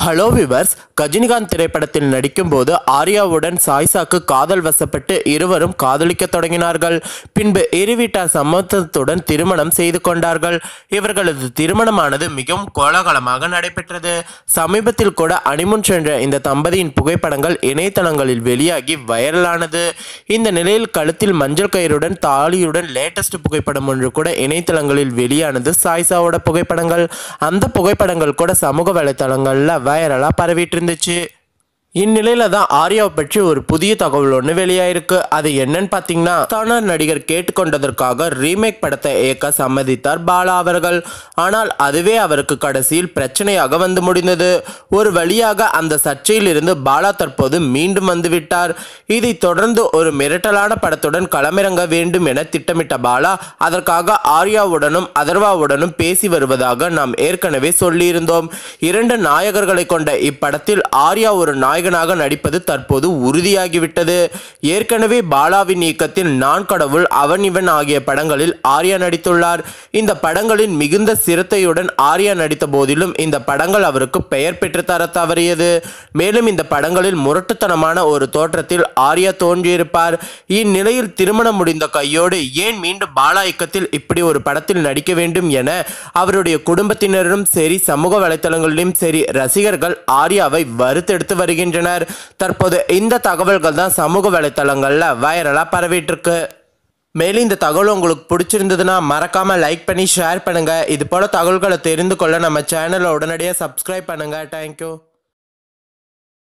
hello viewers Ghajinikanth திரைப்படத்தில் நடிக்கும்போது ஆர்யாவுடன் சாய்சாக்கு காதல் வசப்பட்டு இருவரும் காதலிக்க தொடங்கினார்கள் பின்பு இரு வீட்டார் சம்மதத்துடன் திருமணம் செய்து கொண்டார்கள் இவர்களது திருமணமானது மிகவும் கோலாகலமாக நடைபெற்றது சமீபத்தில் கூட அனிமுன் சென்ற இந்த தம்பதியின் புகைப்படங்கள் இணையதளங்களில் வெளியாகி வைரலானது இந்த நிலையில் கழுத்தில் மஞ்சள் கயிறுடன் தாலியுடன் லேட்டஸ்ட் புகைப்படம் ஒன்று கூட இணையதளங்களில் வெளியானது சாய்சாவோட புகைப்படங்கள் அந்த புகைப்படங்கள் கூட சமூக வலைத்தளங்களில் வைரலா பரவிட்டு இருந்துச்சு இந்நிலையில தான் ஆர்யாவை பற்றி ஒரு புதிய தகவல் ஒன்று வெளியாயிருக்கு அது என்னன்னு பார்த்தீங்கன்னா தானார் நடிகர் கேட்டுக்கொண்டதற்காக ரீமேக் படத்தை இயக்க சம்மதித்தார் பாலா அவர்கள் ஆனால் அதுவே அவருக்கு கடைசியில் பிரச்சனையாக வந்து முடிந்தது ஒரு வழியாக அந்த சர்ச்சையில் இருந்து பாலா தற்போது மீண்டும் வந்துவிட்டார் இதை தொடர்ந்து ஒரு மிரட்டலான படத்துடன் களமிறங்க வேண்டும் என திட்டமிட்ட பாலா அதற்காக ஆர்யாவுடனும் அதர்வாவுடனும் பேசி வருவதாக நாம் ஏற்கனவே சொல்லியிருந்தோம் இரண்டு நாயகர்களை கொண்ட இப்படத்தில் ஆர்யா ஒரு நாய் நாயகனாக நடிப்பது தற்போது உறுதியாகிவிட்டது ஏற்கனவே பாலாவின் இயக்கத்தில் நான் கடவுள் அவன் இவன் ஆகிய படங்களில் ஆர்யா நடித்துள்ளார் இந்த படங்களின் மிகுந்த சிரத்தையுடன் ஆர்யா நடித்த போதிலும் இந்த படங்கள் அவருக்கு பெயர் பெற்றுத்தர தவறியது மேலும் இந்த படங்களில் முரட்டுத்தனமான ஒரு தோற்றத்தில் ஆர்யா தோன்றியிருப்பார் இந்நிலையில் திருமணம் முடிந்த கையோடு ஏன் மீண்டும் பாலா இயக்கத்தில் இப்படி ஒரு படத்தில் நடிக்க வேண்டும் என அவருடைய குடும்பத்தினரும் சரி சமூக வலைதளங்களிலும் சரி ரசிகர்கள் ஆர்யாவை வறுத்தெடுத்து வருகின்றனர் வருகின்றனர் தற்போது இந்த தகவல்கள் தான் சமூக வலைத்தளங்களில் வைரலாக பரவிட்டுருக்கு மேலும் இந்த தகவல் உங்களுக்கு பிடிச்சிருந்ததுன்னா மறக்காமல் லைக் பண்ணி ஷேர் பண்ணுங்கள் இது போல் தகவல்களை தெரிந்து கொள்ள நம்ம சேனலை உடனடியாக சப்ஸ்கிரைப் பண்ணுங்கள் தேங்க்யூ